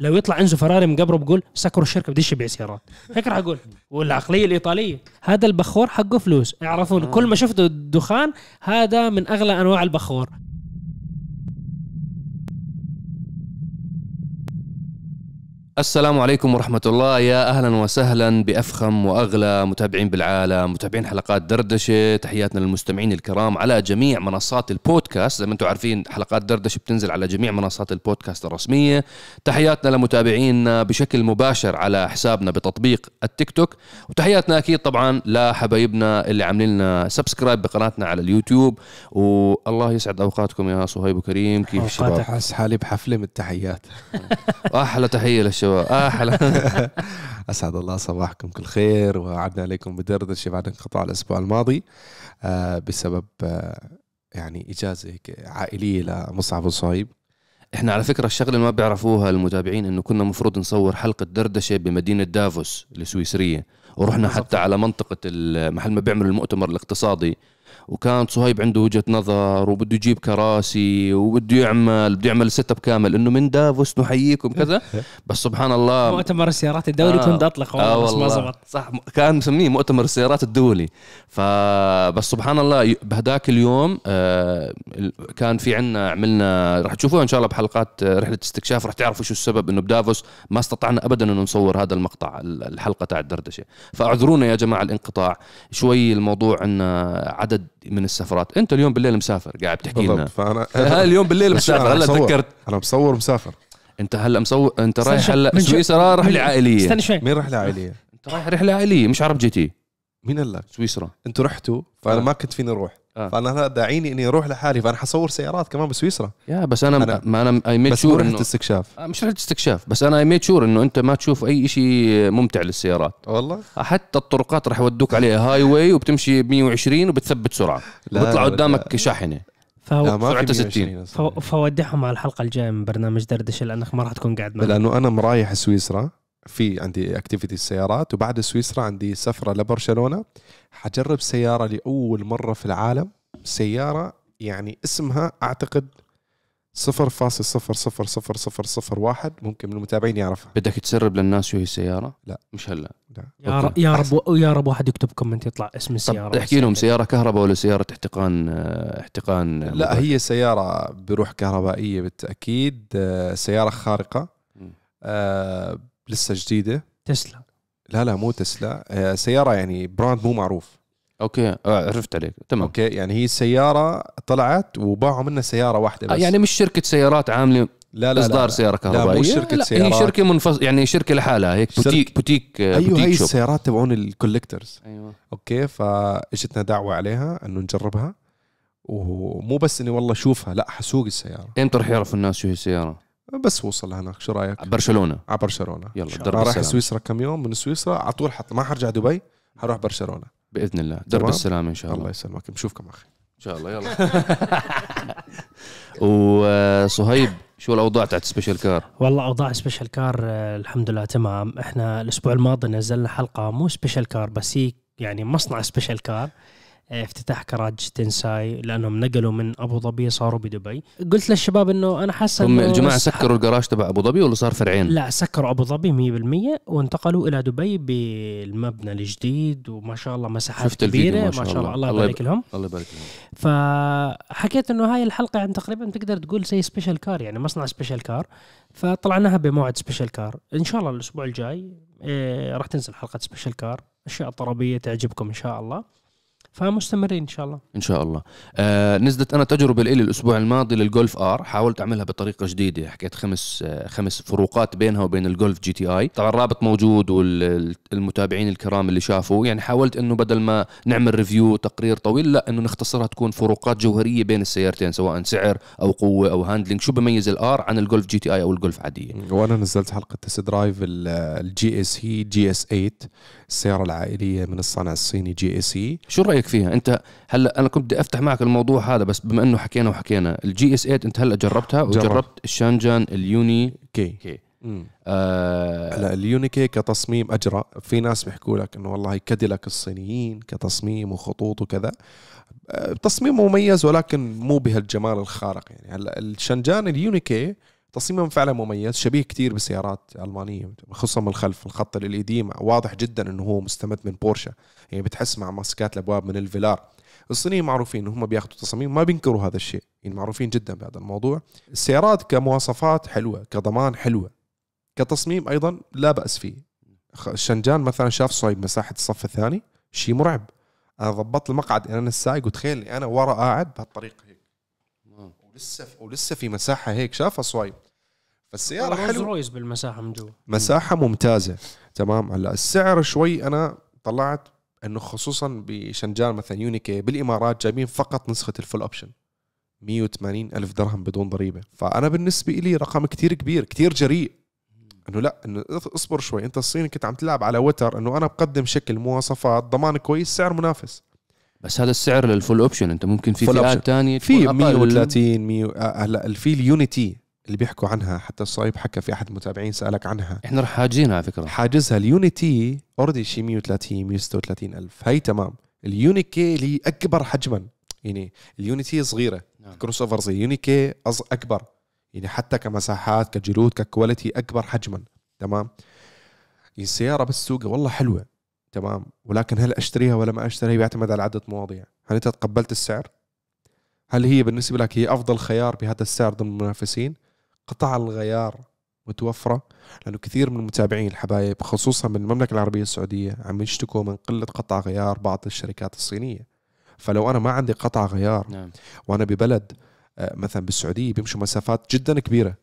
لو يطلع انزو فراري من قبره بقول سكروا الشركه بديش يبيع سيارات هيك راح اقول والعقليه الايطاليه هذا البخور حقه فلوس يعرفون آه. كل ما شفته الدخان هذا من اغلى انواع البخور السلام عليكم ورحمة الله يا أهلا وسهلا بأفخم وأغلى متابعين بالعالم متابعين حلقات دردشة تحياتنا للمستمعين الكرام على جميع منصات البودكاست زي ما أنتم عارفين حلقات دردشة بتنزل على جميع منصات البودكاست الرسمية تحياتنا لمتابعينا بشكل مباشر على حسابنا بتطبيق التيك توك وتحياتنا أكيد طبعا لحبايبنا اللي عاملين لنا سبسكرايب بقناتنا على اليوتيوب والله يسعد أوقاتكم يا صهيب وكريم كيف الشباب؟ حاسس حالي بحفلة من التحيات أحلى تحية للشباب الشباب احلى آه، اسعد الله صباحكم كل خير وعدنا عليكم بدردشه بعد انقطاع الاسبوع الماضي آه، بسبب آه، يعني اجازه هيك عائليه لمصعب الصايب احنا على فكره الشغله ما بيعرفوها المتابعين انه كنا مفروض نصور حلقه دردشه بمدينه دافوس السويسريه ورحنا حتى على منطقه محل ما بيعملوا المؤتمر الاقتصادي وكان صهيب عنده وجهه نظر وبده يجيب كراسي وبده يعمل بده يعمل سيت اب كامل انه من دافوس نحييكم كذا بس سبحان الله مؤتمر السيارات الدولي آه كنت اطلقه آه بس ما زبط صح كان مسميه مؤتمر السيارات الدولي فبس سبحان الله بهداك اليوم آه كان في عنا عملنا رح تشوفوها ان شاء الله بحلقات آه، رحله استكشاف رح تعرفوا شو السبب انه بدافوس ما استطعنا ابدا انه نصور هذا المقطع الحلقه تاع الدردشه فاعذرونا يا جماعه الانقطاع شوي الموضوع عندنا عدد عدد من السفرات انت اليوم بالليل مسافر قاعد بتحكي لنا فانا هل اليوم بالليل مسافر هلا تذكرت انا مصور مسافر انت هلا مصور انت رايح هلا سويسرا رحله عائليه استنى شوي مين رحله عائليه؟ انت رايح رحله عائليه مش عرب جي تي مين قال لك؟ سويسرا انتوا رحتوا فانا ما كنت فيني اروح آه. فانا هذا داعيني اني اروح لحالي فانا حصور سيارات كمان بسويسرا يا بس انا, ما انا اي ميد شور انه استكشاف آه مش رحت استكشاف بس انا اي ميد شور انه انت ما تشوف اي شيء ممتع للسيارات والله حتى الطرقات راح يودوك عليها هاي واي وبتمشي ب 120 وبتثبت سرعه بيطلع قدامك شاحنه فهو سرعته 60 فودعهم على الحلقه الجايه من برنامج دردشه لانك ما راح تكون قاعد معنا لانه انا مرايح سويسرا في عندي اكتيفيتي السيارات وبعد سويسرا عندي سفره لبرشلونه حجرب سياره لاول مره في العالم سياره يعني اسمها اعتقد 0.00001 ممكن من المتابعين يعرفها بدك تسرب للناس شو هي السياره؟ لا مش هلا لا يا رب يا رب يا رب واحد يكتب كومنت يطلع اسم السياره طب احكي لهم سياره كهرباء ولا سياره احتقان آه، احتقان لا مبارك. هي سياره بروح كهربائيه بالتاكيد آه، سياره خارقه آه، لسه جديده تسلا لا لا مو تسلا آه، سياره يعني براند مو معروف اوكي آه، عرفت عليك تمام اوكي يعني هي سياره طلعت وباعوا منها سياره واحده آه، بس يعني مش شركه سيارات عامله لا لا اصدار لا. سياره كهربائيه لا مو شركه لا سيارات هي شركه منفصل يعني شركه لحالها هيك بوتيك بوتيك ايوه بوتيك هي شوب. السيارات تبعون الكوليكترز ايوه اوكي فاجتنا دعوه عليها انه نجربها ومو بس اني والله اشوفها لا حسوق السياره امتى رح يعرف الناس شو هي السياره؟ بس وصل هناك شو رايك؟ على برشلونه على برشلونه يلا درب رايح سويسرا كم يوم من سويسرا على طول حط ما حرجع دبي حروح برشلونه باذن الله درب السلامه ان شاء الله الله يسلمك بشوفكم اخي ان شاء الله يلا وصهيب آه، شو الاوضاع تاعت سبيشال كار؟ والله اوضاع سبيشال آه، كار الحمد لله تمام، احنا الاسبوع الماضي نزلنا حلقه مو سبيشال كار بس هي يعني مصنع سبيشال كار آه، افتتاح كراج تنساي لانهم نقلوا من ابو ظبي صاروا بدبي قلت للشباب انه انا حاسس هم الجماعه سكروا الجراج تبع ابو ظبي ولا صار فرعين لا سكروا ابو ظبي 100% وانتقلوا الى دبي بالمبنى الجديد وما شاء الله مساحات كبيره ما شاء, ما شاء الله الله يبارك لهم الله يبارك لهم فحكيت انه هاي الحلقه يعني تقريبا تقدر تقول زي سبيشال كار يعني مصنع سبيشال كار فطلعناها بموعد سبيشال كار ان شاء الله الاسبوع الجاي إيه راح تنزل حلقه سبيشال كار اشياء طربيه تعجبكم ان شاء الله فمستمرين ان شاء الله ان شاء الله آه نزلت انا تجربه لي الاسبوع الماضي للجولف ار حاولت اعملها بطريقه جديده حكيت خمس آه خمس فروقات بينها وبين الجولف جي تي اي طبعا الرابط موجود والمتابعين الكرام اللي شافوا يعني حاولت انه بدل ما نعمل ريفيو تقرير طويل لا انه نختصرها تكون فروقات جوهريه بين السيارتين سواء سعر او قوه او هاندلنج شو بميز الار عن الجولف جي تي اي او الجولف عاديه وانا نزلت حلقه تست درايف الجي اس هي جي اس 8 السياره العائليه من الصانع الصيني جي اي سي شو رايك فيها انت هلا انا كنت بدي افتح معك الموضوع هذا بس بما انه حكينا وحكينا الجي اس 8 انت هلا جربتها وجربت جرب. الشانجان اليوني كي آه، كي آه اليوني اليونيكي كتصميم اجرى في ناس بيحكوا لك انه والله كاديلك الصينيين كتصميم وخطوط وكذا آه، تصميم مميز ولكن مو بهالجمال الخارق يعني هلا الشنجان اليونيكي تصميمهم فعلا مميز شبيه كتير بسيارات المانيه خصوصا من الخلف الخط الإيدي واضح جدا انه هو مستمد من بورشا يعني بتحس مع ماسكات الابواب من الفيلار الصينيين معروفين هم بياخذوا تصاميم ما بينكروا هذا الشيء يعني معروفين جدا بهذا الموضوع السيارات كمواصفات حلوه كضمان حلوه كتصميم ايضا لا باس فيه شنجان مثلا شاف صعيب مساحه الصف الثاني شيء مرعب انا ضبطت المقعد انا السايق وتخيل انا ورا قاعد بهالطريقه لسه ولسه في مساحه هيك شافها سوايب فالسياره حلوه رويز بالمساحه من جوا مساحه ممتازه تمام هلا السعر شوي انا طلعت انه خصوصا بشنجان مثلا يونيكي بالامارات جايبين فقط نسخه الفول اوبشن 180 ألف درهم بدون ضريبة فأنا بالنسبة لي رقم كتير كبير كتير جريء انه لا انه اصبر شوي انت الصين كنت عم تلعب على وتر انه انا بقدم شكل مواصفات ضمان كويس سعر منافس بس هذا السعر للفول اوبشن انت ممكن في فئات ثانيه في 130 100 هلا الفي اليونتي اللي بيحكوا عنها حتى الصايب حكى في احد المتابعين سالك عنها احنا رح حاجزينها على فكره حاجزها اليونتي اوريدي شي 130 136 الف هي تمام اليونيكي اللي اكبر حجما يعني اليونتي صغيره نعم. كروس اوفر زي يونيكي اكبر يعني حتى كمساحات كجلود ككواليتي اكبر حجما تمام يعني السياره بالسوق والله حلوه تمام ولكن هل اشتريها ولا ما اشتريها بيعتمد على عده مواضيع هل انت تقبلت السعر هل هي بالنسبه لك هي افضل خيار بهذا السعر ضمن المنافسين قطع الغيار متوفره لانه كثير من المتابعين الحبايب خصوصا من المملكه العربيه السعوديه عم يشتكوا من قله قطع غيار بعض الشركات الصينيه فلو انا ما عندي قطع غيار نعم. وانا ببلد آه، مثلا بالسعوديه بيمشوا مسافات جدا كبيره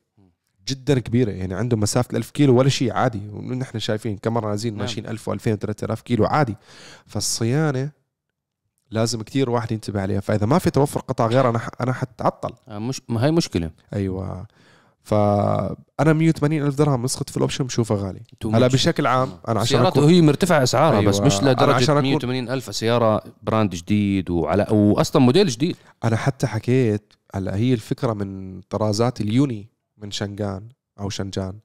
جدا كبيره يعني عندهم مسافه 1000 كيلو ولا شيء عادي ونحن شايفين كم مره نازلين نعم. ماشيين 1000 و2000 و3000 كيلو عادي فالصيانه لازم كثير واحد ينتبه عليها فاذا ما في توفر قطع غير انا انا حتعطل آه، مش ما هي مشكله ايوه فانا 180 الف درهم نسخه في الاوبشن بشوفها غالي هلا بشكل عام آه. انا عشان سيارات أكون... هي مرتفعه اسعارها أيوة. بس مش لدرجه أكون... 180 الف سياره براند جديد وعلى واصلا موديل جديد انا حتى حكيت هلا هي الفكره من طرازات اليوني من شنغان او شنجان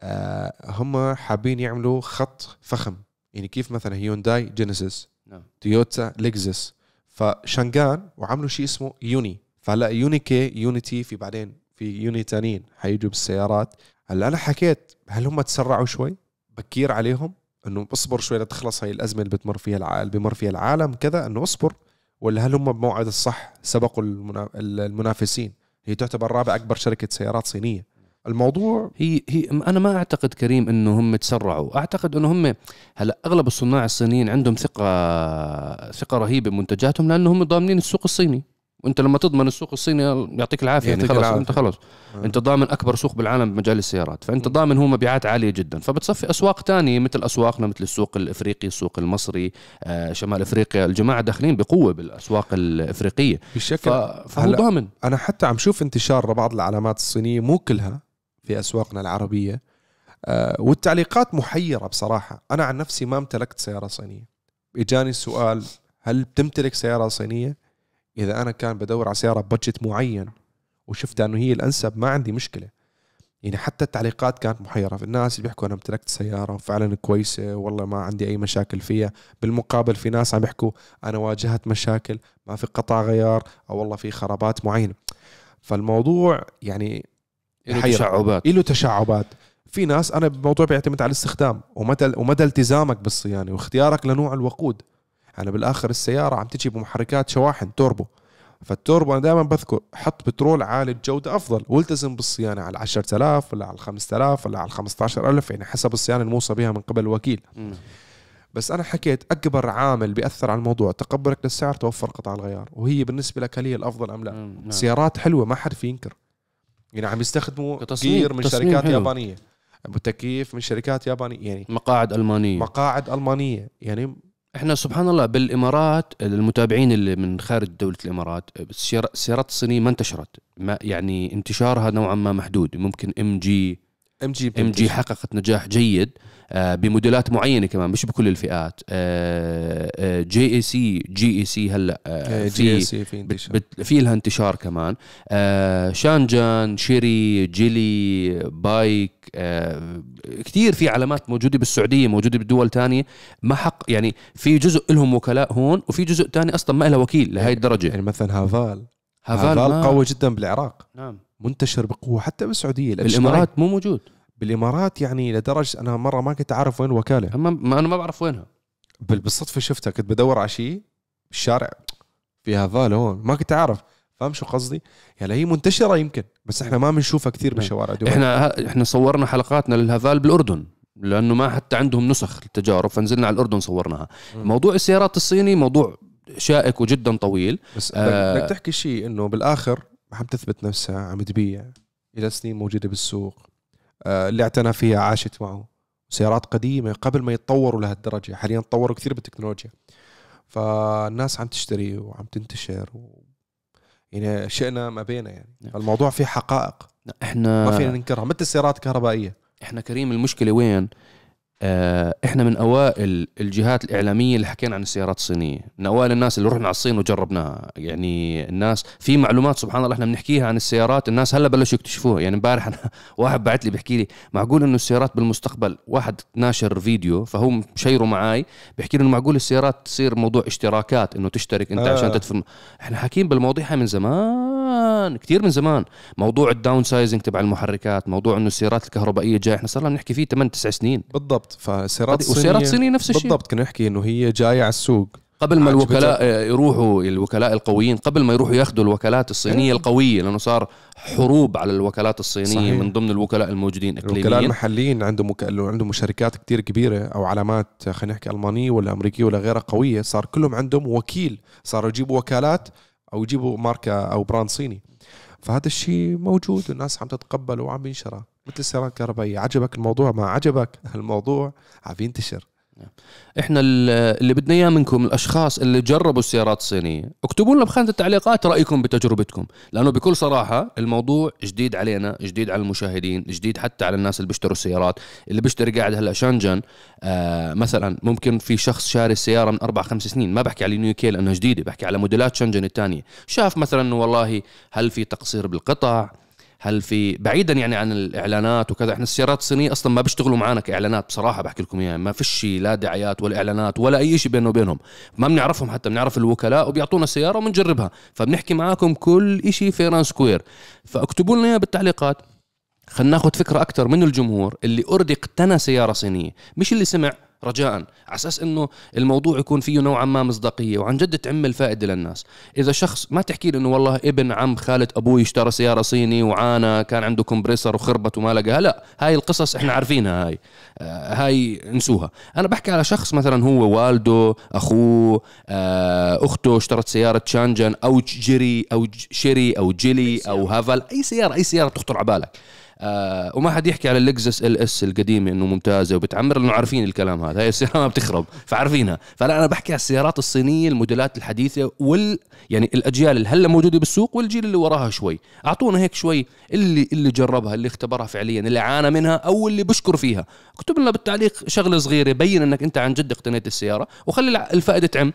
آه، هم حابين يعملوا خط فخم يعني كيف مثلا هيونداي جينيسيس نعم. تويوتا لكزس فشنغان وعملوا شيء اسمه يوني فهلا يوني كي يونيتي في بعدين في يوني تانيين حيجوا بالسيارات هلا انا حكيت هل هم تسرعوا شوي بكير عليهم انه اصبر شوي لتخلص هاي الازمه اللي بتمر فيها العالم بمر فيها العالم كذا انه اصبر ولا هل هم بموعد الصح سبقوا المنافسين هي تعتبر رابع اكبر شركه سيارات صينيه الموضوع هي هي انا ما اعتقد كريم انه هم تسرعوا اعتقد انه هم هلا اغلب الصناع الصينيين عندهم ثقه ثقه رهيبه بمنتجاتهم لانه هم ضامنين السوق الصيني وانت لما تضمن السوق الصيني يعطيك العافيه يعني خلاص العافية. انت خلاص آه. انت ضامن اكبر سوق بالعالم بمجال السيارات فانت ضامن هو مبيعات عاليه جدا فبتصفي اسواق تانية مثل اسواقنا مثل السوق الافريقي السوق المصري آه شمال افريقيا الجماعه داخلين بقوه بالاسواق الافريقيه بشكل ف... فهو ضامن انا حتى عم شوف انتشار بعض العلامات الصينيه مو كلها في اسواقنا العربيه آه والتعليقات محيره بصراحه انا عن نفسي ما امتلكت سياره صينيه اجاني السؤال هل بتمتلك سياره صينيه اذا انا كان بدور على سياره بادجت معين وشفتها انه هي الانسب ما عندي مشكله يعني حتى التعليقات كانت محيره في الناس اللي بيحكوا انا امتلكت سياره وفعلا كويسه والله ما عندي اي مشاكل فيها بالمقابل في ناس عم يحكوا انا واجهت مشاكل ما في قطع غيار او والله في خرابات معينه فالموضوع يعني له تشعبات له تشعبات في ناس انا الموضوع بيعتمد على الاستخدام ومدى ومدى التزامك بالصيانه واختيارك لنوع الوقود يعني بالاخر السياره عم تجي بمحركات شواحن توربو فالتوربو انا دائما بذكر حط بترول عالي الجوده افضل والتزم بالصيانه على 10000 ولا على 5000 ولا على 15000 يعني حسب الصيانه الموصى بها من قبل الوكيل بس انا حكيت اكبر عامل بياثر على الموضوع تقبلك للسعر توفر قطع الغيار وهي بالنسبه لك هل هي الافضل ام لا مم. نعم. سيارات حلوه ما حد في ينكر يعني عم يستخدموا كثير من شركات حلو. يابانيه تكييف من شركات يابانيه يعني مقاعد المانيه مقاعد المانيه يعني احنا سبحان الله بالامارات المتابعين اللي من خارج دوله الامارات السيارات الصينيه ما انتشرت ما يعني انتشارها نوعا ما محدود ممكن ام جي ام جي ام جي حققت نجاح جيد آه، بموديلات معينه كمان مش بكل الفئات جي اي سي جي اي سي هلا آه، إيه، في في لها انتشار كمان آه، شانجان شيري جيلي بايك كثير في علامات موجوده بالسعوديه موجوده بدول تانية ما حق يعني في جزء لهم وكلاء هون وفي جزء تاني اصلا ما لها وكيل لهي يعني الدرجه يعني مثلا هافال هافال, هافال قوي جدا بالعراق نعم منتشر بقوه حتى بالسعوديه بالامارات مو موجود بالامارات يعني لدرجه انا مره ما كنت اعرف وين الوكاله ما انا ما بعرف وينها بالصدفه شفتها كنت بدور على شيء بالشارع في هذا هون ما كنت اعرف فاهم شو قصدي؟ يعني هي منتشره يمكن بس احنا ما بنشوفها كثير نعم. بالشوارع دبي احنا احنا صورنا حلقاتنا للهذال بالاردن لانه ما حتى عندهم نسخ التجارب فنزلنا على الاردن صورناها م. موضوع السيارات الصيني موضوع شائك وجدا طويل بس بدك آه تحكي شيء انه بالاخر ما عم تثبت نفسها عم تبيع إلى سنين موجودة بالسوق آه، اللي اعتنى فيها عاشت معه سيارات قديمة قبل ما يتطوروا لهالدرجة حاليا تطوروا كثير بالتكنولوجيا فالناس عم تشتري وعم تنتشر و... يعني شئنا ما بينا يعني نعم. الموضوع فيه حقائق نعم، احنا ما فينا ننكرها مثل السيارات الكهربائية احنا كريم المشكلة وين؟ آه، احنا من اوائل الجهات الاعلاميه اللي حكينا عن السيارات الصينيه، من اوائل الناس اللي رحنا على الصين وجربناها، يعني الناس في معلومات سبحان الله احنا بنحكيها عن السيارات الناس هلا بلشوا يكتشفوها، يعني امبارح انا واحد بعت لي بيحكي لي معقول انه السيارات بالمستقبل واحد ناشر فيديو فهو مشيره معي بيحكي لي انه معقول السيارات تصير موضوع اشتراكات انه تشترك انت آه. عشان تدفن، احنا حاكيين بالمواضيع من زمان زمان كثير من زمان موضوع الداون سايزنج تبع المحركات موضوع انه السيارات الكهربائيه جايه احنا صرنا نحكي فيه 8 9 سنين بالضبط فالسيارات الصينيه والسيارات الصينيه نفس الشيء بالضبط كنا نحكي انه هي جايه على السوق قبل ما الوكلاء آه، يروحوا الوكلاء القويين قبل ما يروحوا ياخذوا الوكالات الصينيه إيه. القويه لانه صار حروب على الوكالات الصينيه صحيح. من ضمن الوكلاء الموجودين اقليميا الوكلاء المحليين عندهم وك... عندهم شركات كثير كبيره او علامات خلينا نحكي المانيه ولا امريكيه ولا غيرها قويه صار كلهم عندهم وكيل صاروا يجيبوا وكالات او يجيبوا ماركه او براند صيني فهذا الشيء موجود والناس عم تتقبله وعم ينشره مثل السيارات الكهربائيه عجبك الموضوع ما عجبك الموضوع عم ينتشر نعم. احنا اللي بدنا اياه منكم الاشخاص اللي جربوا السيارات الصينيه اكتبوا لنا بخانه التعليقات رايكم بتجربتكم لانه بكل صراحه الموضوع جديد علينا جديد على المشاهدين جديد حتى على الناس اللي بيشتروا السيارات اللي بيشتري قاعد هلا شانجن آه مثلا ممكن في شخص شاري السياره من اربع خمس سنين ما بحكي على نيو كي لانها جديده بحكي على موديلات شانجن الثانيه شاف مثلا والله هل في تقصير بالقطع هل في بعيدا يعني عن الاعلانات وكذا احنا السيارات الصينيه اصلا ما بيشتغلوا معنا كاعلانات بصراحه بحكي لكم اياها يعني ما فيش لا دعايات ولا اعلانات ولا اي شيء بيننا وبينهم ما بنعرفهم حتى بنعرف الوكلاء وبيعطونا سياره وبنجربها فبنحكي معاكم كل شيء فيران سكوير فاكتبوا لنا بالتعليقات خلينا ناخذ فكره اكثر من الجمهور اللي اوريدي اقتنى سياره صينيه مش اللي سمع رجاء على اساس انه الموضوع يكون فيه نوعا ما مصداقيه وعن جد تعم الفائده للناس اذا شخص ما تحكي له انه والله ابن عم خالة ابوي اشترى سياره صيني وعانى كان عنده كومبريسر وخربت وما لقاها لا هاي القصص احنا عارفينها هاي آه، هاي انسوها انا بحكي على شخص مثلا هو والده اخوه آه، اخته اشترت سياره شانجن او جيري او شيري او جيلي او هافل اي سياره اي سياره تخطر على بالك آه، وما حد يحكي على اللكزس ال اس القديمه انه ممتازه وبتعمر لانه عارفين الكلام هذا هي السياره ما بتخرب فعارفينها فلا انا بحكي على السيارات الصينيه الموديلات الحديثه وال يعني الاجيال اللي هلا موجوده بالسوق والجيل اللي وراها شوي اعطونا هيك شوي اللي اللي جربها اللي اختبرها فعليا اللي عانى منها او اللي بشكر فيها اكتب لنا بالتعليق شغله صغيره بين انك انت عن جد اقتنيت السياره وخلي الفائده تعم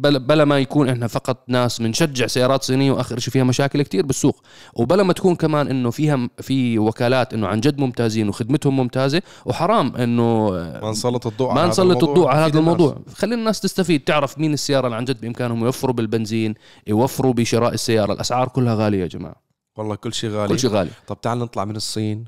بلا ما يكون احنا فقط ناس بنشجع سيارات صينيه واخر شيء فيها مشاكل كتير بالسوق وبلا ما تكون كمان انه فيها في وكالات انه عن جد ممتازين وخدمتهم ممتازه وحرام انه ما نسلط الضوء ما نسلط الضوء على هذا الموضوع خلي الناس تستفيد تعرف مين السياره اللي عن جد بامكانهم يوفروا بالبنزين يوفروا بشراء السياره الاسعار كلها غاليه يا جماعه والله كل شيء غالي كل شيء غالي طب تعال نطلع من الصين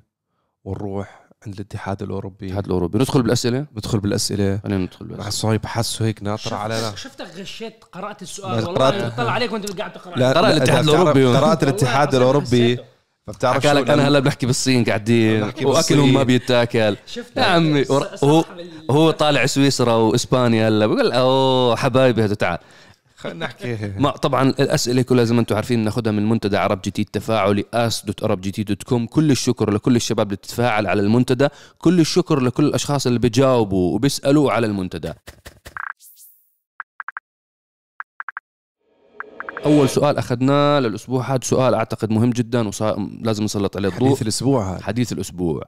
ونروح عند الاتحاد الاوروبي الاتحاد الاوروبي ندخل بالاسئله ندخل بالاسئله خلينا ندخل بالاسئله صهيب حاسه هيك ناطر علينا شفتك غشيت قرات السؤال والله طلع عليك وانت قاعد تقرا لا قرا الاتحاد الاوروبي قرات الاتحاد الاوروبي فبتعرف حكى لك انا هلا بنحكي بالصين قاعدين واكلهم ما بيتاكل يا عمي هو هو طالع سويسرا واسبانيا هلا بقول اوه حبايبي هذا تعال خلينا نحكي إيه. ما طبعا الاسئله كلها زي ما انتم عارفين ناخذها من منتدى عرب جي تي التفاعلي اس دوت عرب جي تي دوت كوم كل الشكر لكل الشباب اللي بتتفاعل على المنتدى كل الشكر لكل الاشخاص اللي بيجاوبوا وبيسالوا على المنتدى اول سؤال اخذناه للاسبوع هذا سؤال اعتقد مهم جدا ولازم نسلط عليه الضوء حديث الاسبوع هذا حديث الاسبوع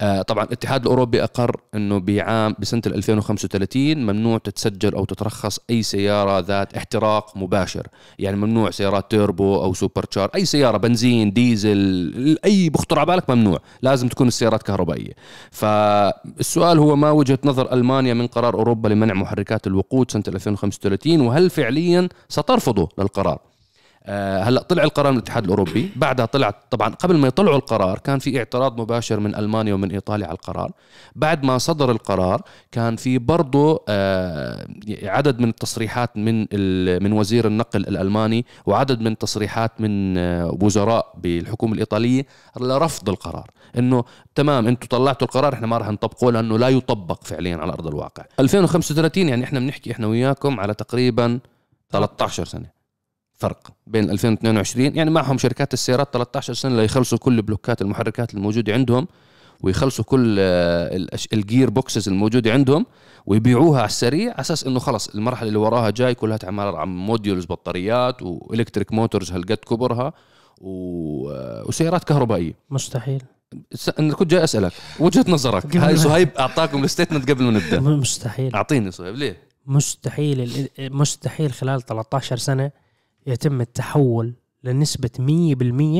آه طبعا الاتحاد الاوروبي اقر انه بعام بسنه 2035 ممنوع تتسجل او تترخص اي سياره ذات احتراق مباشر يعني ممنوع سيارات تيربو او سوبر تشار اي سياره بنزين ديزل اي بخطر على بالك ممنوع لازم تكون السيارات كهربائيه فالسؤال هو ما وجهه نظر المانيا من قرار اوروبا لمنع محركات الوقود سنه 2035 وهل فعليا سترفضه للقرار آه، هلا طلع القرار من الاتحاد الاوروبي بعدها طلع طبعا قبل ما يطلعوا القرار كان في اعتراض مباشر من المانيا ومن ايطاليا على القرار بعد ما صدر القرار كان في برضه آه، عدد من التصريحات من من وزير النقل الالماني وعدد من تصريحات من آه، وزراء بالحكومه الايطاليه لرفض القرار انه تمام انتم طلعتوا القرار احنا ما راح نطبقه لانه لا يطبق فعليا على ارض الواقع 2035 يعني احنا بنحكي احنا وياكم على تقريبا 13 سنه فرق بين 2022 يعني معهم شركات السيارات 13 سنه ليخلصوا كل بلوكات المحركات الموجوده عندهم ويخلصوا كل آه، الجير بوكسز الموجوده عندهم ويبيعوها على السريع على اساس انه خلص المرحله اللي وراها جاي كلها عباره عن موديولز بطاريات والكتريك موتورز هالقد كبرها و... آه، وسيارات كهربائيه مستحيل انا كنت جاي اسالك وجهه نظرك هاي صهيب اعطاكم الستيتمنت قبل ما نبدا مستحيل اعطيني صهيب ليه مستحيل مستحيل خلال 13 سنه يتم التحول لنسبة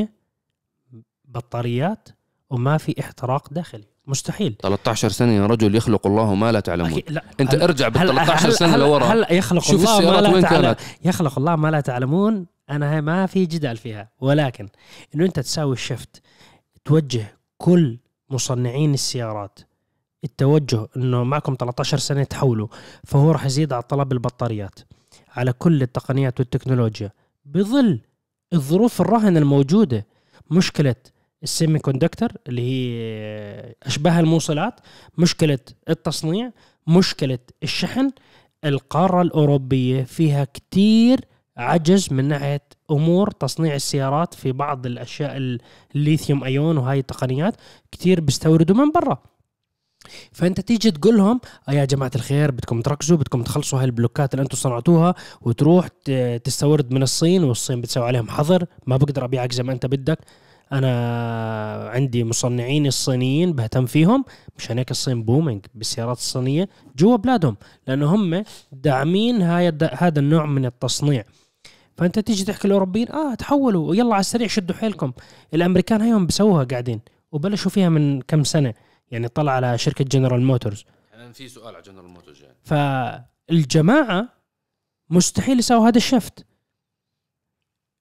100% بطاريات وما في احتراق داخلي مستحيل 13 سنه يا رجل يخلق الله ما لا تعلمون لا. انت هل... ارجع بال 13 هل... سنه لورا هل... يخلق شوف الله ما لا تعلمون يخلق الله ما لا تعلمون انا ما في جدال فيها ولكن انه انت تساوي الشفت توجه كل مصنعين السيارات التوجه انه معكم 13 سنه تحولوا فهو راح يزيد على طلب البطاريات على كل التقنيات والتكنولوجيا بظل الظروف الراهنه الموجودة مشكلة السيمي كوندكتر اللي هي أشباه الموصلات مشكلة التصنيع مشكلة الشحن القارة الأوروبية فيها كتير عجز من ناحية أمور تصنيع السيارات في بعض الأشياء الليثيوم أيون وهاي التقنيات كتير بيستوردوا من برا فانت تيجي تقول لهم آه يا جماعه الخير بدكم تركزوا بدكم تخلصوا هاي البلوكات اللي انتم صنعتوها وتروح تستورد من الصين والصين بتسوي عليهم حظر ما بقدر ابيعك زي ما انت بدك انا عندي مصنعين الصينيين بهتم فيهم مشان هيك الصين بومينج بالسيارات الصينيه جوا بلادهم لانه هم داعمين هذا النوع من التصنيع فانت تيجي تحكي الاوروبيين اه تحولوا يلا على السريع شدوا حيلكم الامريكان هيهم بسوها قاعدين وبلشوا فيها من كم سنه يعني طلع على شركه جنرال موتورز في سؤال على جنرال موتورز يعني فالجماعه مستحيل يساووا هذا الشفت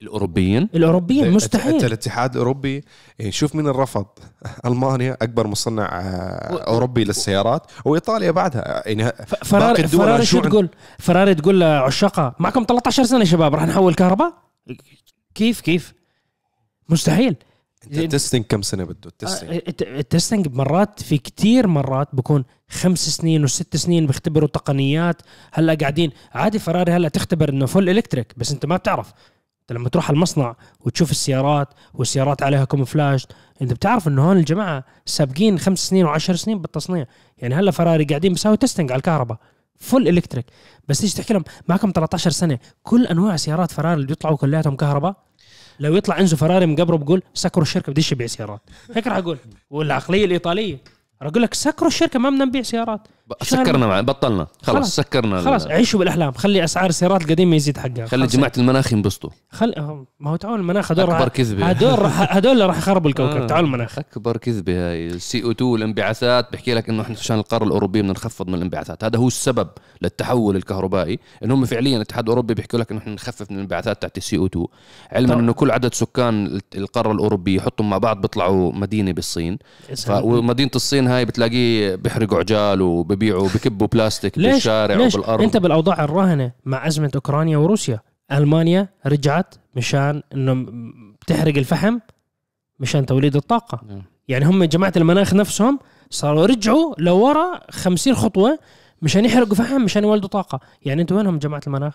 الاوروبيين الاوروبيين إيه، مستحيل أنت الاتحاد الاوروبي إيه، شوف مين الرفض المانيا اكبر مصنع آه، اوروبي للسيارات وايطاليا بعدها يعني فراري فراري شو تقول؟ فراري تقول لعشاقها معكم 13 سنه يا شباب راح نحول كهرباء كيف كيف؟ مستحيل انت التستنج كم سنه بده آه، التستنج التستنج مرات في كتير مرات بكون خمس سنين وست سنين بيختبروا تقنيات هلا قاعدين عادي فراري هلا تختبر انه فول الكتريك بس انت ما بتعرف انت لما تروح على المصنع وتشوف السيارات والسيارات عليها كومفلاج انت بتعرف انه هون الجماعه سابقين خمس سنين وعشر سنين بالتصنيع يعني هلا فراري قاعدين بيساوي تستنج على الكهرباء فول الكتريك بس تيجي تحكي لهم معكم 13 سنه كل انواع سيارات فراري اللي بيطلعوا كلياتهم كهرباء لو يطلع انزو فراري من قبره بقول سكروا الشركه بديش ابيع سيارات هيك راح اقول والعقليه الايطاليه راح اقول لك سكروا الشركه ما بدنا نبيع سيارات سكرنا مع بطلنا خلص, خلص سكرنا خلص عيشوا بالاحلام خلي اسعار السيارات القديمه يزيد حقها خلي جماعه المناخ ينبسطوا خل ما هو تعاون المناخ هدول اكبر كذبه هدول راح هدول راح يخربوا الكوكب آه. تعاون المناخ اكبر كذبه هاي السي او 2 الانبعاثات بحكي لك انه احنا عشان القاره الاوروبيه بدنا نخفض من الانبعاثات هذا هو السبب للتحول الكهربائي انه هم فعليا الاتحاد الاوروبي بيحكوا لك انه احنا نخفف من الانبعاثات تاعت السي او 2 علما انه كل عدد سكان القاره الاوروبيه يحطهم مع بعض بيطلعوا مدينه بالصين ومدينه الصين هاي بتلاقيه بيحرقوا عجال وب ببيعوا بكبوا بلاستيك ليش؟ بالشارع ليش؟ وبالارض انت بالاوضاع الراهنه مع ازمه اوكرانيا وروسيا المانيا رجعت مشان انه بتحرق الفحم مشان توليد الطاقه نعم. يعني هم جماعه المناخ نفسهم صاروا رجعوا لورا 50 خطوه مشان يحرقوا فحم مشان يولدوا طاقه يعني انتوا وينهم جماعه المناخ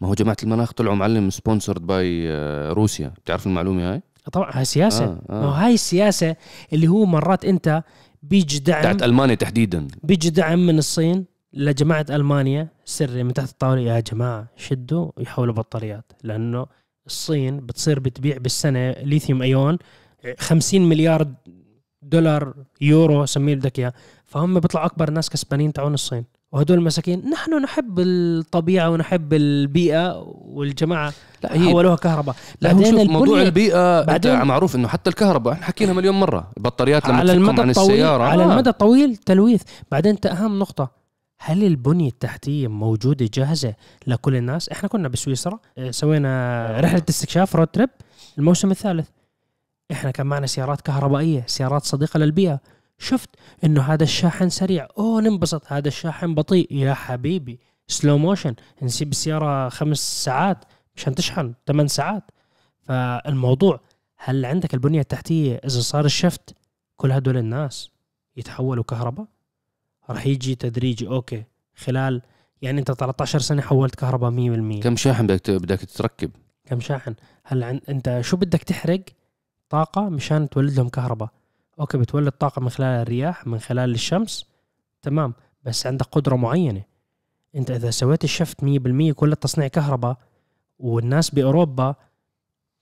ما هو جماعه المناخ طلعوا معلم سبونسرد باي آه، روسيا بتعرف المعلومه هاي طبعا هاي سياسه آه آه. ما هو هاي السياسه اللي هو مرات انت بيجي دعم بتاعت المانيا تحديدا بيجي دعم من الصين لجماعه المانيا سري من تحت الطاوله يا جماعه شدوا يحولوا بطاريات لانه الصين بتصير بتبيع بالسنه ليثيوم ايون 50 مليار دولار يورو سميه بدك اياه فهم بيطلعوا اكبر ناس كسبانين تعون الصين وهدول المساكين نحن نحب الطبيعه ونحب البيئه والجماعه لا هي حولوها كهرباء لا بعدين شوف موضوع البيئه بعدين معروف انه حتى الكهرباء احنا حكينا مليون مره البطاريات لما على المدى عن السياره على آه. المدى الطويل تلويث بعدين انت اهم نقطه هل البنية التحتية موجودة جاهزة لكل الناس؟ احنا كنا بسويسرا آه، سوينا رحلة استكشاف رود تريب الموسم الثالث احنا كان معنا سيارات كهربائية سيارات صديقة للبيئة شفت انه هذا الشاحن سريع اوه ننبسط هذا الشاحن بطيء يا حبيبي سلو موشن نسيب السياره خمس ساعات مشان تشحن ثمان ساعات فالموضوع هل عندك البنيه التحتيه اذا صار الشفت كل هدول الناس يتحولوا كهرباء رح يجي تدريجي اوكي خلال يعني انت 13 سنه حولت كهرباء 100% كم شاحن بدك بدك تركب كم شاحن هل عن... انت شو بدك تحرق طاقه مشان تولد لهم كهرباء اوكي بتولد طاقه من خلال الرياح من خلال الشمس تمام بس عندك قدره معينه انت اذا سويت الشفت 100% كل تصنيع كهرباء والناس باوروبا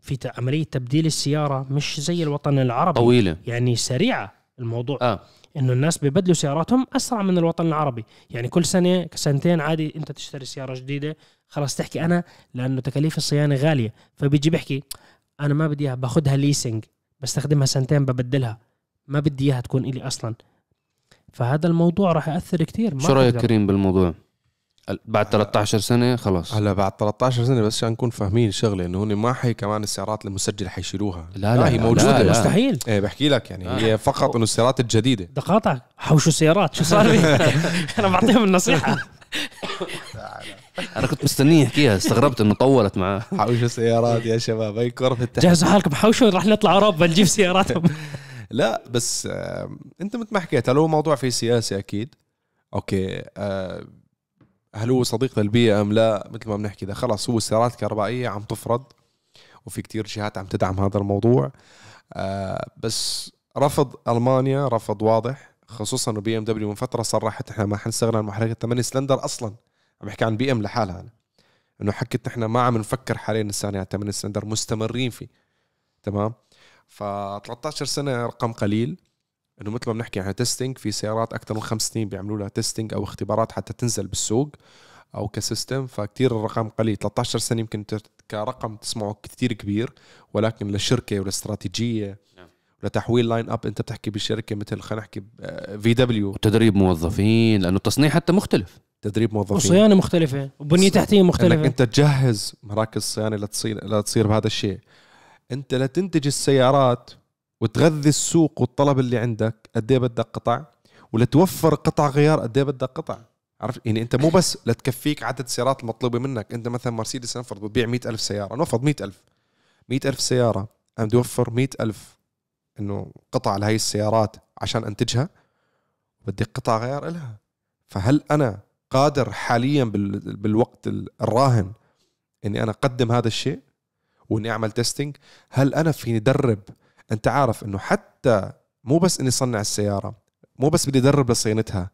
في عمليه تبديل السياره مش زي الوطن العربي طويله يعني سريعه الموضوع آه. انه الناس ببدلوا سياراتهم اسرع من الوطن العربي يعني كل سنه سنتين عادي انت تشتري سياره جديده خلاص تحكي انا لانه تكاليف الصيانه غاليه فبيجي بحكي انا ما بدي اياها باخذها ليسنج بستخدمها سنتين ببدلها ما بدي اياها تكون الي اصلا فهذا الموضوع راح ياثر كثير ما شو رايك كريم بالموضوع؟ بعد 13 سنه خلاص هلا بعد 13 سنه بس عشان نكون فاهمين شغله انه هن ما حي كمان السيارات المسجله حيشيلوها لا, لا, لا هي موجوده لا لا مستحيل ايه بحكي لك يعني آه. هي فقط انه السيارات الجديده دقاطع حوشوا سيارات شو صار انا بعطيهم النصيحه انا كنت مستنيه يحكيها استغربت انه طولت معاه حوشوا سيارات يا شباب اي كره جهزوا حالكم حوشوا رح نطلع اوروبا نجيب سياراتهم لا بس انت مثل ما حكيت هل هو موضوع فيه سياسه اكيد اوكي آه، هل هو صديق للبيئه ام لا مثل ما بنحكي ده خلص هو السيارات الكهربائيه عم تفرض وفي كتير جهات عم تدعم هذا الموضوع آه، بس رفض المانيا رفض واضح خصوصا انه بي ام دبليو من فتره صرحت احنا ما حنستغنى عن محرك الثمانية سلندر اصلا عم بحكي عن بي ام لحالها أنا. انه حكت نحن ما عم نفكر حاليا نستغني يعني عن الثمانية سلندر مستمرين فيه تمام ف 13 سنه رقم قليل انه مثل ما بنحكي عن تيستينج في سيارات اكثر من خمس سنين بيعملوا لها تيستينج او اختبارات حتى تنزل بالسوق او كسيستم فكتير الرقم قليل 13 سنه يمكن كرقم تسمعه كثير كبير ولكن للشركه والاستراتيجيه لتحويل لاين اب انت بتحكي بشركه مثل خلينا نحكي في دبليو آه، تدريب موظفين لانه التصنيع حتى مختلف تدريب موظفين وصيانه مختلفه وبنيه تحتيه مختلفه انك انت تجهز مراكز الصيانه لتصير لتصير بهذا الشيء انت لتنتج السيارات وتغذي السوق والطلب اللي عندك قد ايه بدك قطع ولتوفر قطع غيار قد ايه بدك قطع عرفت يعني انت مو بس لتكفيك عدد السيارات المطلوبه منك انت مثلا مرسيدس نفرض بتبيع 100000 سياره نفرض 100000 100000 سياره انا بدي اوفر 100000 انه قطع لهي السيارات عشان انتجها بدي قطع غيار لها فهل انا قادر حاليا بالوقت الراهن اني انا اقدم هذا الشيء واني اعمل تيستينج هل انا فيني ادرب انت عارف انه حتى مو بس اني صنع السياره مو بس بدي ادرب لصيانتها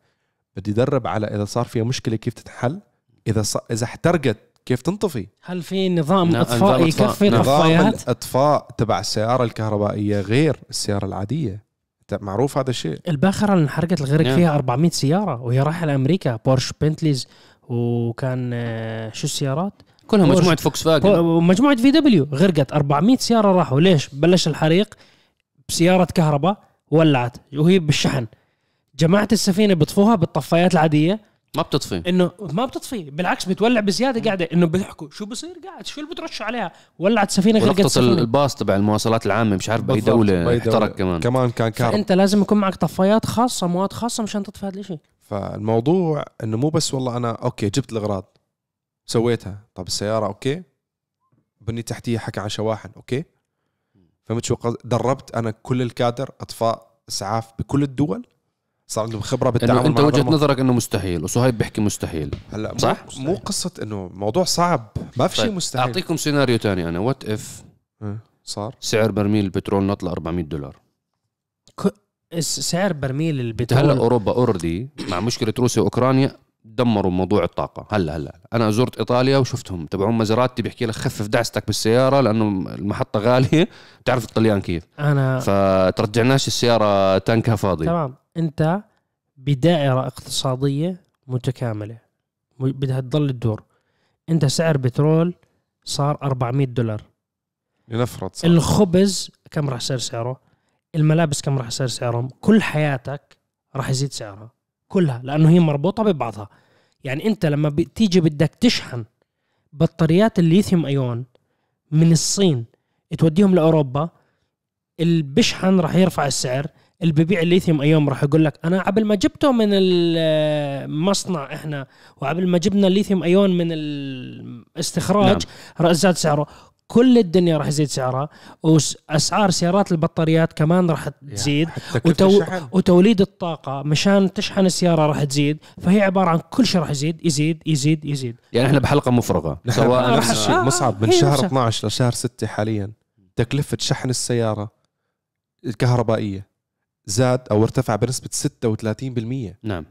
بدي ادرب على اذا صار فيها مشكله كيف تتحل اذا ص... اذا احترقت كيف تنطفي هل في نظام نعم، اطفاء يكفي نظام الاطفاء تبع السياره الكهربائيه غير السياره العاديه معروف هذا الشيء الباخره اللي انحرقت الغرق نعم. فيها 400 سياره وهي رايحه لامريكا بورش بنتليز وكان آه، شو السيارات كلهم مجموعه فوكس فاجن ومجموعه في دبليو غرقت 400 سياره راحوا ليش بلش الحريق بسياره كهرباء ولعت وهي بالشحن جماعه السفينه بيطفوها بالطفايات العاديه ما بتطفي انه ما بتطفي بالعكس بتولع بزياده قاعده انه بيحكوا شو بصير قاعد شو اللي بترشوا عليها ولعت سفينه غرقت سفينه الباص تبع المواصلات العامه مش عارف باي دوله, احترق كمان كمان كان كهرباء انت لازم يكون معك طفايات خاصه مواد خاصه مشان تطفي هذا الشيء فالموضوع انه مو بس والله انا اوكي جبت الاغراض سويتها طب السياره اوكي بني تحتيه حكى عن شواحن اوكي فهمت شو دربت انا كل الكادر اطفاء اسعاف بكل الدول صار عندهم خبره بالتعامل انت وجهه نظرك انه مستحيل وصهيب بيحكي مستحيل هلا صح مستحيل. مو قصه انه موضوع صعب ما في شيء طيب، مستحيل اعطيكم سيناريو تاني انا وات اف صار سعر برميل البترول نط ل 400 دولار ك... سعر برميل البترول هلا اوروبا اوريدي مع مشكله روسيا واوكرانيا دمروا موضوع الطاقه هلا هلا انا زرت ايطاليا وشفتهم تبعون مزراتي بيحكي لك خفف دعستك بالسياره لانه المحطه غاليه بتعرف الطليان كيف انا فترجعناش السياره تانكها فاضي تمام انت بدائره اقتصاديه متكامله بدها تضل تدور انت سعر بترول صار 400 دولار لنفرض صار. الخبز كم راح يصير سعره الملابس كم راح يصير سعرهم كل حياتك راح يزيد سعرها كلها لانه هي مربوطه ببعضها يعني انت لما بتيجي بدك تشحن بطاريات الليثيوم ايون من الصين توديهم لاوروبا اللي بشحن راح يرفع السعر اللي ببيع الليثيوم ايون راح يقول لك انا قبل ما جبته من المصنع احنا وقبل ما جبنا الليثيوم ايون من الاستخراج نعم. زاد سعره كل الدنيا راح يزيد سعرها واسعار سيارات البطاريات كمان راح تزيد وتو... وتوليد الطاقه مشان تشحن السياره راح تزيد فهي عباره عن كل شيء راح يزيد يزيد يزيد يزيد يعني احنا بحلقه مفرغه سواء نفس الشيء آه، آه، مصعب من شهر 12 لشهر 6 حاليا تكلفه شحن السياره الكهربائيه زاد او ارتفع بنسبه 36% نعم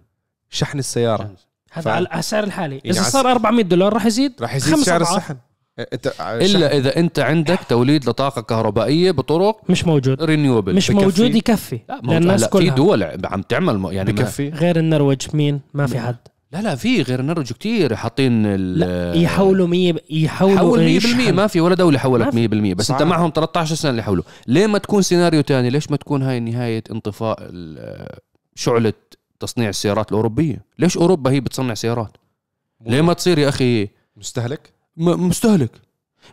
شحن السياره هذا على السعر الحالي يعني اذا يعني صار 400 دولار راح يزيد راح يزيد سعر الصحن إيه، انت آه، الا اذا انت عندك توليد لطاقه كهربائيه بطرق مش موجود رينيوبل مش بكفي. موجود يكفي لا كلها في دول عم تعمل يعني بكفي غير النرويج مين ما في حد لا لا في غير النرويج كتير حاطين ال يحولوا 100 يحولوا 100% ما في ولا دوله حولت 100% بس صح. انت معهم 13 سنه اللي حولوا ليه ما تكون سيناريو تاني ليش ما تكون هاي نهايه انطفاء شعله تصنيع السيارات الاوروبيه ليش اوروبا هي بتصنع سيارات ليه ما تصير يا اخي مستهلك مستهلك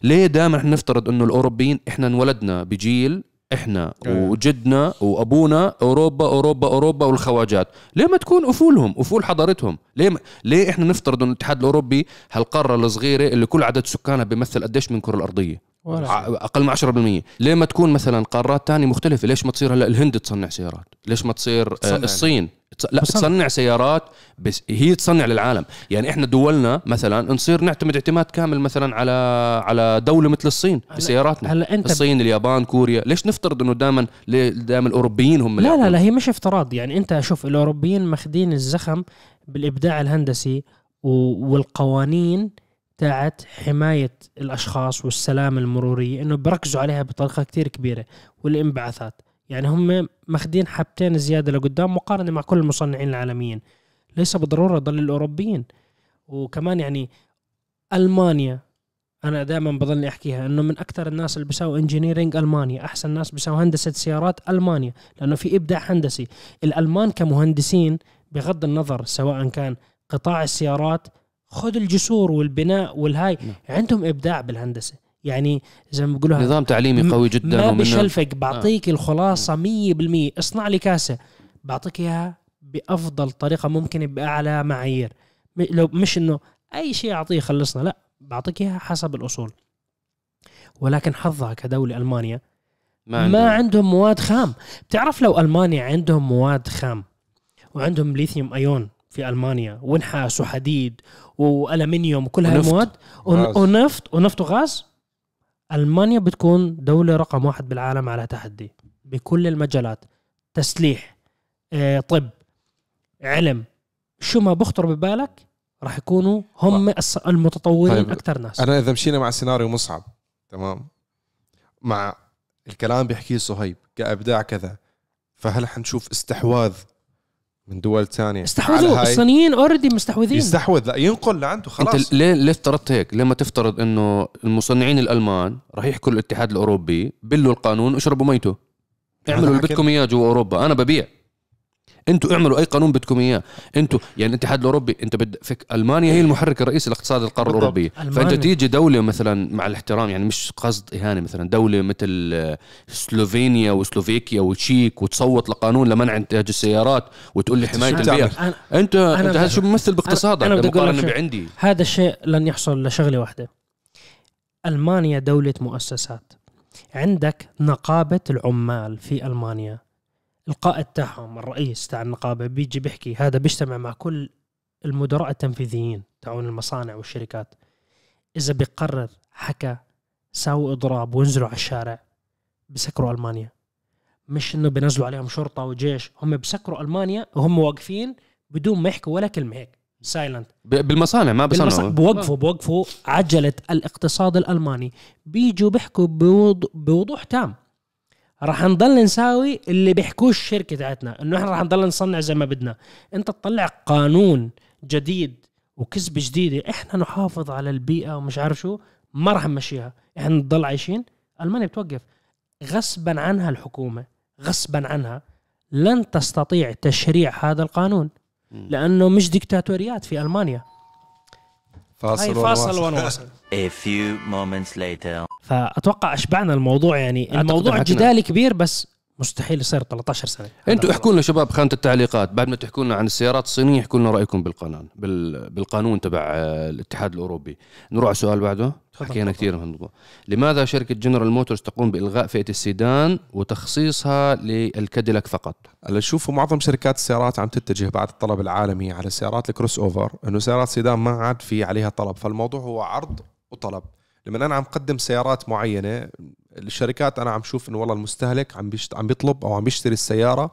ليه دائما احنا نفترض انه الاوروبيين احنا انولدنا بجيل احنا وجدنا وابونا اوروبا اوروبا اوروبا والخواجات ليه ما تكون افولهم افول حضارتهم ليه ما... ليه احنا نفترض انه الاتحاد الاوروبي هالقاره الصغيره اللي كل عدد سكانها بيمثل قديش من الكره الارضيه اقل من 10% ليه ما تكون مثلا قارات تانية مختلفه ليش ما تصير هلا الهند تصنع سيارات ليش ما تصير آه، تصنع الصين لا بصنع. تصنع سيارات بس هي تصنع للعالم يعني احنا دولنا مثلا نصير نعتمد اعتماد كامل مثلا على على دوله مثل الصين هل... بسياراتنا هلا انت الصين ب... اليابان كوريا ليش نفترض انه دائما دائما الاوروبيين هم لا لا لا هي مش افتراض يعني انت شوف الاوروبيين ماخذين الزخم بالابداع الهندسي والقوانين تاعت حماية الأشخاص والسلامة المرورية إنه بركزوا عليها بطريقة كتير كبيرة والانبعاثات يعني هم ماخدين حبتين زيادة لقدام مقارنة مع كل المصنعين العالميين ليس بالضرورة ضل الأوروبيين وكمان يعني ألمانيا أنا دائما بظل أحكيها إنه من أكثر الناس اللي بيساووا انجينيرينج ألمانيا أحسن ناس بيساووا هندسة سيارات ألمانيا لأنه في إبداع هندسي الألمان كمهندسين بغض النظر سواء كان قطاع السيارات خذ الجسور والبناء والهاي نعم. عندهم ابداع بالهندسه يعني زي ما بيقولوها نظام تعليمي قوي جدا ما بشلفك آه. بعطيك آه. الخلاصه 100% نعم. اصنع لي كاسه بعطيك اياها بافضل طريقه ممكنه باعلى معايير لو مش انه اي شيء اعطيه خلصنا لا بعطيك اياها حسب الاصول ولكن حظها كدوله المانيا ما, عندهم. ما عندهم مواد خام بتعرف لو المانيا عندهم مواد خام وعندهم ليثيوم ايون في المانيا ونحاس وحديد والمنيوم وكل هاي المواد ونفط ونفط وغاز المانيا بتكون دوله رقم واحد بالعالم على تحدي بكل المجالات تسليح آه، طب علم شو ما بخطر ببالك راح يكونوا هم المتطورين طيب. اكثر ناس انا اذا مشينا مع سيناريو مصعب تمام مع الكلام بيحكيه صهيب كابداع كذا فهل حنشوف استحواذ من دول ثانيه استحوذوا الصينيين اوريدي مستحوذين يستحوذ لا ينقل لعنده خلاص انت ليه ليه افترضت هيك؟ ليه ما تفترض انه المصنعين الالمان رح يحكوا الاتحاد الاوروبي بلوا القانون اشربوا ميته اعملوا اللي بدكم اياه جوا اوروبا انا ببيع انتوا اعملوا اي قانون بدكم اياه انتوا يعني الاتحاد الاوروبي انت بد فك المانيا هي المحرك الرئيسي لاقتصاد القاره الاوروبيه فانت تيجي دوله مثلا مع الاحترام يعني مش قصد اهانه مثلا دوله مثل آه، سلوفينيا وسلوفيكيا وتشيك وتصوت لقانون لمنع انتاج السيارات وتقول لي حمايه البيئه انت انت هذا شو بيمثل باقتصادك أنا مقارنه بعندي هذا الشيء لن يحصل لشغله واحده المانيا دوله مؤسسات عندك نقابه العمال في المانيا القائد تاعهم الرئيس تاع النقابه بيجي بيحكي هذا بيجتمع مع كل المدراء التنفيذيين تاعون المصانع والشركات اذا بيقرر حكى ساووا اضراب وانزلوا على الشارع بسكروا المانيا مش انه بينزلوا عليهم شرطه وجيش هم بسكروا المانيا وهم واقفين بدون ما يحكوا ولا كلمه هيك سايلنت بالمصانع ما بصنعوا بالمصانع بوقفوا بوقفوا عجله الاقتصاد الالماني بيجوا بيحكوا بوض... بوضوح تام راح نضل نساوي اللي بيحكوه الشركه تاعتنا انه احنا راح نضل نصنع زي ما بدنا انت تطلع قانون جديد وكسب جديده احنا نحافظ على البيئه ومش عارف شو ما راح نمشيها احنا نضل عايشين المانيا بتوقف غصبا عنها الحكومه غصبا عنها لن تستطيع تشريع هذا القانون لانه مش ديكتاتوريات في المانيا فاصل فاصل ونواصل A few moments later. فاتوقع اشبعنا الموضوع يعني الموضوع جدالي كبير بس مستحيل يصير 13 سنه انتم احكوا لنا شباب خانه التعليقات بعد ما تحكوا لنا عن السيارات الصينيه احكوا لنا رايكم بالقانون بالقانون تبع آه، الاتحاد الاوروبي نروح على السؤال بعده حكينا كثير من الموضوع لماذا شركه جنرال موتورز تقوم بالغاء فئه السيدان وتخصيصها للكاديلاك فقط هلا شوفوا معظم شركات السيارات عم تتجه بعد الطلب العالمي على سيارات الكروس اوفر انه سيارات سيدان ما عاد في عليها طلب فالموضوع هو عرض وطلب لما انا عم قدم سيارات معينه الشركات انا عم شوف انه والله المستهلك عم بيشت... عم بيطلب او عم بيشتري السياره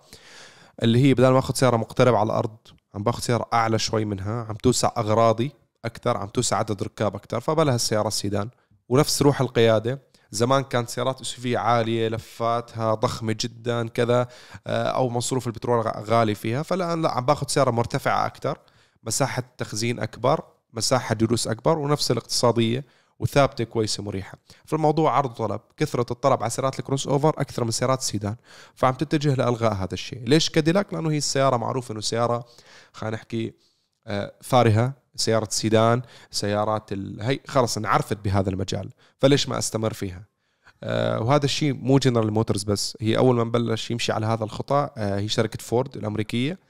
اللي هي بدل ما اخذ سياره مقتربه على الارض عم باخذ سياره اعلى شوي منها عم توسع اغراضي اكثر عم توسع عدد ركاب اكثر فبلا السياره السيدان ونفس روح القياده زمان كانت سيارات اس في عاليه لفاتها ضخمه جدا كذا آه، او مصروف البترول غالي فيها فالان لا عم باخذ سياره مرتفعه اكثر مساحه تخزين اكبر مساحه دروس اكبر ونفس الاقتصاديه وثابته كويسه مريحه فالموضوع عرض وطلب كثره الطلب على سيارات الكروس اوفر اكثر من سيارات السيدان فعم تتجه لالغاء هذا الشيء ليش كاديلاك لانه هي السياره معروفه انه سياره خلينا نحكي آه، فارهه سياره سيدان سيارات ال... هي خلص انعرفت بهذا المجال فليش ما استمر فيها آه، وهذا الشيء مو جنرال موتورز بس هي اول ما بلش يمشي على هذا الخطا آه، هي شركه فورد الامريكيه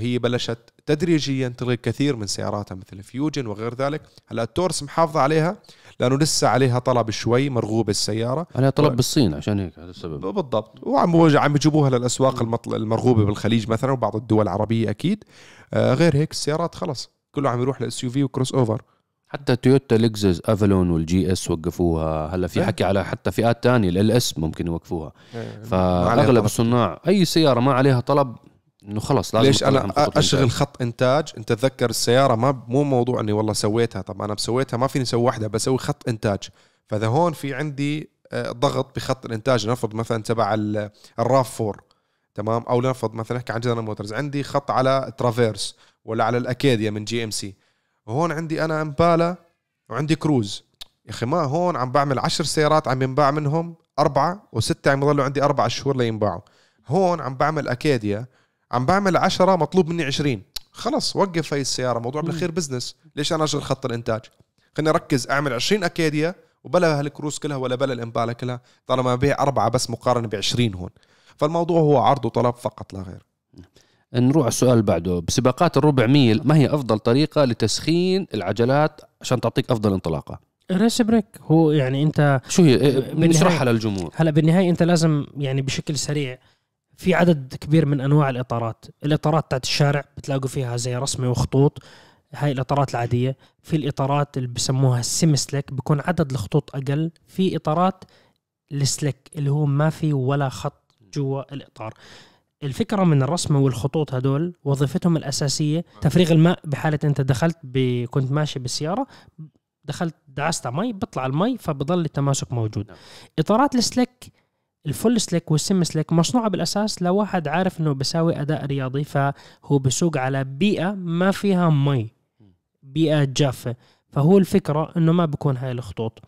هي بلشت تدريجيا تلغي كثير من سياراتها مثل فيوجن وغير ذلك هلا التورس محافظه عليها لانه لسه عليها طلب شوي مرغوبه السياره عليها طلب و... بالصين عشان هيك هذا السبب بالضبط وعم عم يجيبوها للاسواق المطل... المرغوبه بالخليج مثلا وبعض الدول العربيه اكيد آه غير هيك السيارات خلص كله عم يروح للاس يو في وكروس اوفر حتى تويوتا لكزس افالون والجي اس وقفوها هلا في إيه. حكي على حتى فئات تانية ال اس ممكن يوقفوها إيه. فاغلب الصناع اي سياره ما عليها طلب انه خلص لازم ليش انا اشغل خط انتاج انت تذكر السياره ما مو موضوع اني والله سويتها طب انا بسويتها ما فيني اسوي واحده بسوي خط انتاج فاذا هون في عندي آه، ضغط بخط الانتاج نفرض مثلا تبع الراف فور تمام او لنفرض مثلا نحكي عن جنرال موتورز عندي خط على ترافيرس ولا على الاكاديا من جي ام سي وهون عندي انا امبالا وعندي كروز يا اخي ما هون عم بعمل عشر سيارات عم ينباع منهم اربعه وسته عم يضلوا عندي اربع شهور لينباعوا هون عم بعمل اكاديا عم بعمل عشرة مطلوب مني عشرين خلص وقف هاي السياره موضوع بالاخير بزنس ليش انا اشغل خط الانتاج خليني اركز اعمل 20 اكاديا وبلا هالكروس كلها ولا بلا الامبالا كلها طالما ببيع اربعه بس مقارنه ب 20 هون فالموضوع هو عرض وطلب فقط لا غير نعم. نروح على السؤال بعده بسباقات الربع ميل ما هي افضل طريقه لتسخين العجلات عشان تعطيك افضل انطلاقه ريس بريك هو يعني انت شو هي إيه، بنشرحها للجمهور هلا بالنهايه انت لازم يعني بشكل سريع في عدد كبير من انواع الاطارات الاطارات تاعت الشارع بتلاقوا فيها زي رسمه وخطوط هاي الاطارات العاديه في الاطارات اللي بسموها السيمسلك بكون عدد الخطوط اقل في اطارات السلك اللي هو ما في ولا خط جوا الاطار الفكره من الرسمه والخطوط هدول وظيفتهم الاساسيه تفريغ الماء بحاله انت دخلت كنت ماشي بالسياره دخلت دعست على مي بطلع المي فبضل التماسك موجود نعم. اطارات السلك الفول سليك والسم سليك مصنوعة بالأساس لواحد عارف إنه بيساوي أداء رياضي فهو بسوق على بيئة ما فيها مي بيئة جافة فهو الفكرة إنه ما بكون هاي الخطوط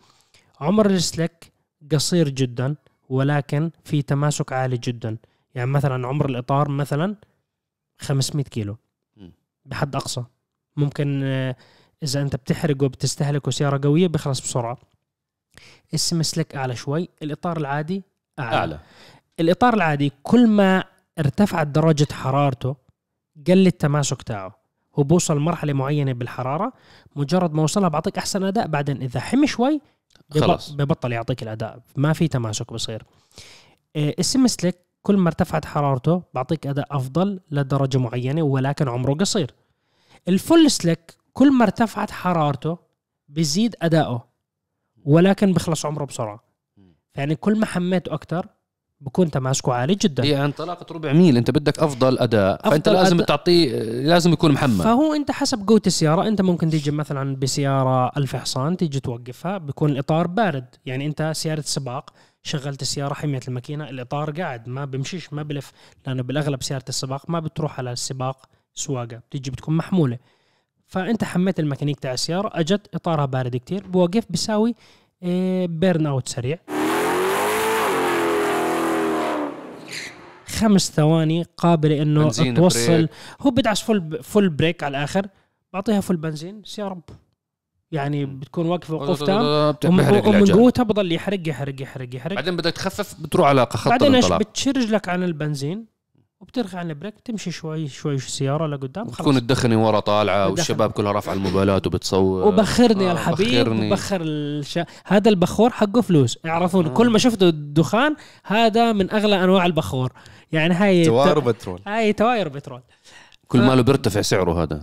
عمر السليك قصير جدا ولكن في تماسك عالي جدا يعني مثلا عمر الإطار مثلا 500 كيلو بحد أقصى ممكن آه، إذا أنت بتحرقه بتستهلكه سيارة قوية بيخلص بسرعة السم أعلى شوي الإطار العادي أعلى. أعلى الإطار العادي كل ما ارتفعت درجة حرارته قل التماسك تاعه هو بوصل مرحلة معينة بالحرارة مجرد ما وصلها بعطيك أحسن أداء بعدين إذا حمي شوي خلاص ببطل يعطيك الأداء ما في تماسك بصير السم آه، كل ما ارتفعت حرارته بعطيك أداء أفضل لدرجة معينة ولكن عمره قصير الفول سلك كل ما ارتفعت حرارته بزيد اداؤه ولكن بخلص عمره بسرعة يعني كل ما حميته اكثر بكون انت ماسكه عالي جدا هي إيه، انطلاقه ربع ميل انت بدك افضل اداء أفضل فانت لازم أد... تعطيه لازم يكون محمد فهو انت حسب قوه السياره انت ممكن تيجي مثلا بسياره 1000 حصان تيجي توقفها بيكون الاطار بارد يعني انت سياره سباق شغلت السياره حميت الماكينه الاطار قاعد ما بمشيش ما بلف لانه بالاغلب سياره السباق ما بتروح على السباق سواقه بتيجي بتكون محموله فانت حميت الميكانيك تاع السياره اجت اطارها بارد كتير بوقف بيساوي بيرن إيه، اوت سريع خمس ثواني قابله انه توصل هو بدعس فول فول بريك على الاخر بعطيها فول بنزين رب يعني بتكون واقفه وقوف تام ومن قوتها بضل يحرق يحرق يحرق يحرق بعدين بدك تخفف بتروح على خط بعدين ايش بتشرج لك عن البنزين وبترخي عن البريك بتمشي شوي شوي السياره لقدام خلاص تكون الدخنه ورا طالعه والشباب كلها رافعه الموبايلات وبتصور وبخرني آه الحبيب بخرني. وبخر الش... هذا البخور حقه فلوس يعرفون آه. كل ما شفته الدخان هذا من اغلى انواع البخور يعني هاي توائر بترول هاي توائر بترول كل ف... آه. ماله بيرتفع سعره هذا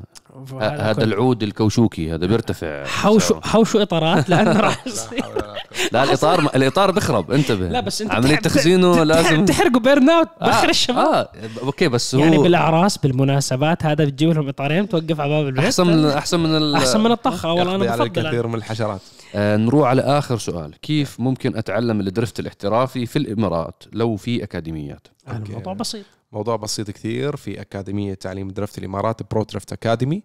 هذا العود الكوشوكي هذا بيرتفع حوشوا حوشوا اطارات لانه راح لا الاطار الاطار بخرب انتبه لا بس انت عمليه تخزينه لازم تحرقوا بيرن اوت آه، بخر الشباب اه اوكي بس يعني هو يعني بالاعراس بالمناسبات هذا بتجيب لهم اطارين توقف على باب البيت احسن من احسن من احسن من الطخه والله انا بفضل كثير من الحشرات آه نروح على اخر سؤال كيف ممكن اتعلم الدرفت الاحترافي في الامارات لو في اكاديميات الموضوع بسيط موضوع بسيط كثير في أكاديمية تعليم درفت الإمارات برو درفت أكاديمي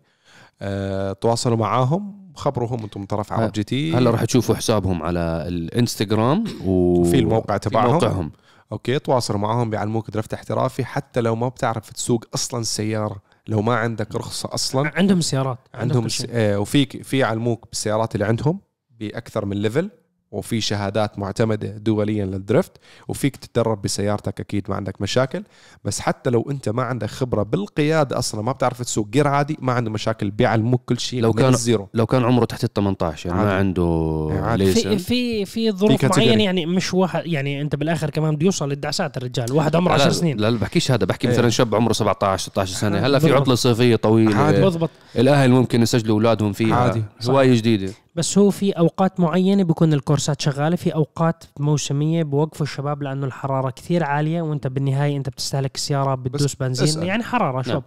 أه، تواصلوا معاهم خبروهم انتم من طرف عرب جي تي هلا راح تشوفوا حسابهم على الانستغرام وفي الموقع تبعهم في موقعهم اوكي تواصلوا معاهم بيعلموك درفت احترافي حتى لو ما بتعرف تسوق اصلا السياره لو ما عندك رخصه اصلا عندهم سيارات عندهم, عندهم س... آه وفي في يعلموك بالسيارات اللي عندهم باكثر من ليفل وفي شهادات معتمده دوليا للدرفت وفيك تتدرب بسيارتك اكيد ما عندك مشاكل بس حتى لو انت ما عندك خبره بالقياده اصلا ما بتعرف تسوق غير عادي ما عنده مشاكل بيعلموك كل شيء لو كان الزيرو لو كان عمره تحت ال 18 يعني, يعني عادي. ما عنده عادي. في في في ظروف معينه يعني مش واحد يعني انت بالاخر كمان بده يوصل للدعسات الرجال واحد عمره 10 سنين لا لا بحكيش هذا بحكي مثلا إيه. شاب عمره 17 16 سنه هلا في عطله صيفيه طويله عادي بالضبط الاهل ممكن يسجلوا اولادهم فيها عادي هوايه جديده بس هو في اوقات معينه بيكون الكورسات شغاله في اوقات موسميه بوقفوا الشباب لانه الحراره كثير عاليه وانت بالنهايه انت بتستهلك السياره بتدوس بنزين يعني حراره شوب نعم.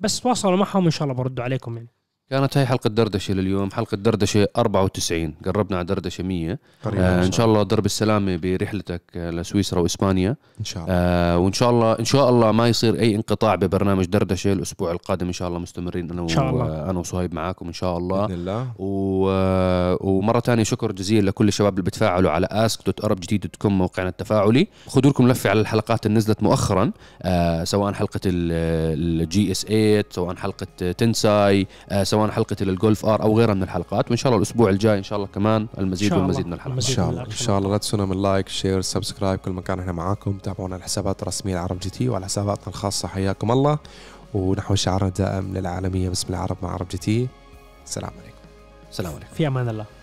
بس تواصلوا معهم ان شاء الله بردوا عليكم يعني كانت هاي حلقة دردشة لليوم حلقة دردشة 94 قربنا على دردشة 100 قريبا آه إن شاء الله درب السلامة برحلتك آه، لسويسرا وإسبانيا إن شاء الله آه وإن شاء الله إن شاء الله ما يصير أي انقطاع ببرنامج دردشة الأسبوع القادم إن شاء الله مستمرين أنا شاء الله. آه، أنا وصهيب معاكم إن شاء الله بإذن الله و... آه، ومرة ثانية شكر جزيل لكل الشباب اللي بتفاعلوا على ask.arabjdeed.com موقعنا التفاعلي خذوا لكم لفة على الحلقات اللي نزلت مؤخرا آه سواء حلقة الجي اس 8 سواء حلقة تنساي آه سواء كمان حلقه للجولف ار او غيرها من الحلقات وان شاء الله الاسبوع الجاي ان شاء الله كمان المزيد والمزيد من الحلقات ان شاء الله ان شاء الله لا تنسونا من لايك شير سبسكرايب كل مكان احنا معاكم تابعونا الحسابات الرسميه العرب جي تي وعلى حساباتنا الخاصه حياكم الله ونحو شعارنا الدائم للعالميه باسم العرب مع عرب جي تي السلام عليكم السلام عليكم في امان الله